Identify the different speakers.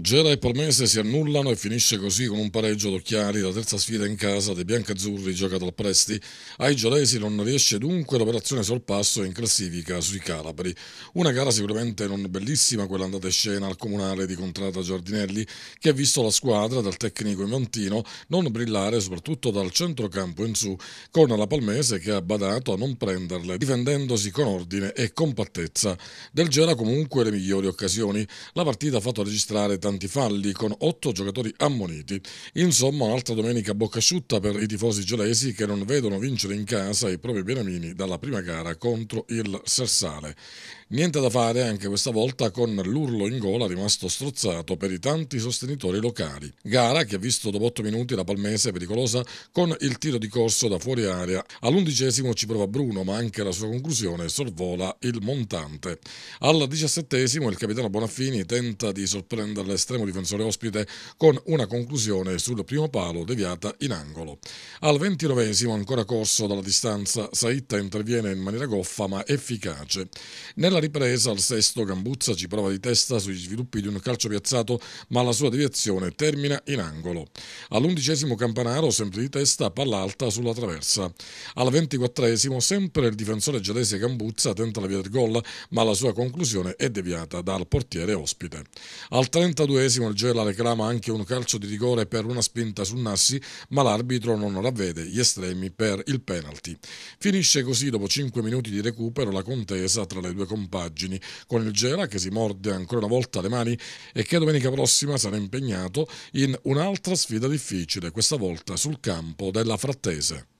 Speaker 1: Gera e Palmese si annullano e finisce così con un pareggio d'occhiali la terza sfida in casa dei biancazzurri giocata al Presti. Ai gelesi non riesce dunque l'operazione sul passo in classifica sui Calabri. Una gara sicuramente non bellissima quella andata in scena al comunale di Contrada Giardinelli che ha visto la squadra dal tecnico Imantino non brillare soprattutto dal centrocampo in su con la Palmese che ha badato a non prenderle difendendosi con ordine e compattezza. Del Gera comunque le migliori occasioni. La partita ha fatto registrare tanti tanti falli con otto giocatori ammoniti. Insomma, un'altra domenica bocca asciutta per i tifosi gelesi che non vedono vincere in casa i propri beniamini dalla prima gara contro il Sersale. Niente da fare anche questa volta con l'urlo in gola rimasto strozzato per i tanti sostenitori locali. Gara che ha visto dopo 8 minuti la palmese pericolosa con il tiro di corso da fuori area. All'undicesimo ci prova Bruno, ma anche la sua conclusione sorvola il montante. Al diciassettesimo il capitano Bonaffini tenta di sorprendere le estremo difensore ospite con una conclusione sul primo palo deviata in angolo. Al ventinovesimo ancora corso dalla distanza Saitta interviene in maniera goffa ma efficace. Nella ripresa al sesto Gambuzza ci prova di testa sugli sviluppi di un calcio piazzato ma la sua deviazione termina in angolo. All'undicesimo Campanaro sempre di testa palla alta sulla traversa. Al ventiquattresimo sempre il difensore gelese Gambuzza tenta la via del gol ma la sua conclusione è deviata dal portiere ospite. Al 30 82esimo il Gela reclama anche un calcio di rigore per una spinta su Nassi, ma l'arbitro non ravvede gli estremi per il penalty. Finisce così dopo 5 minuti di recupero la contesa tra le due compagini, con il Gela che si morde ancora una volta le mani e che domenica prossima sarà impegnato in un'altra sfida difficile, questa volta sul campo della Frattese.